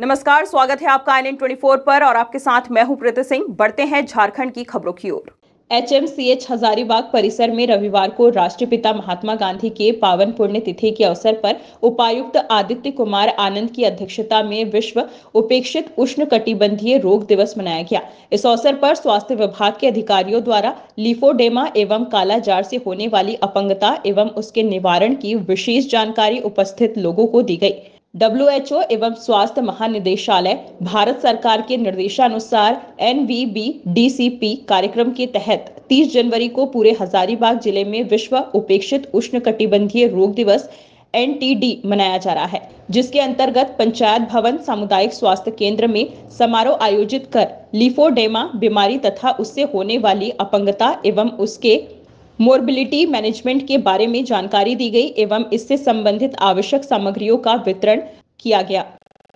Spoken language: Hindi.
नमस्कार स्वागत है आपका आई एन ट्वेंटी पर और आपके साथ मैं हूं प्रीति सिंह बढ़ते हैं झारखंड की खबरों की ओर एच हजारीबाग परिसर में रविवार को राष्ट्रपिता महात्मा गांधी के पावन पुण्यतिथि के अवसर पर उपायुक्त आदित्य कुमार आनंद की अध्यक्षता में विश्व उपेक्षित उष्ण कटिबंधीय रोग दिवस मनाया गया इस अवसर पर स्वास्थ्य विभाग के अधिकारियों द्वारा लिफोडेमा एवं कालाजार से होने वाली अपंगता एवं उसके निवारण की विशेष जानकारी उपस्थित लोगों को दी गई डब्ल्यू एवं स्वास्थ्य महानिदेशालय भारत सरकार के निर्देशानुसार एन कार्यक्रम के तहत 30 जनवरी को पूरे हजारीबाग जिले में विश्व उपेक्षित उष्ण कटिबंधीय रोग दिवस एन मनाया जा रहा है जिसके अंतर्गत पंचायत भवन सामुदायिक स्वास्थ्य केंद्र में समारोह आयोजित कर लिफोडेमा बीमारी तथा उससे होने वाली अपंगता एवं उसके मोरबिलिटी मैनेजमेंट के बारे में जानकारी दी गई एवं इससे संबंधित आवश्यक सामग्रियों का वितरण किया गया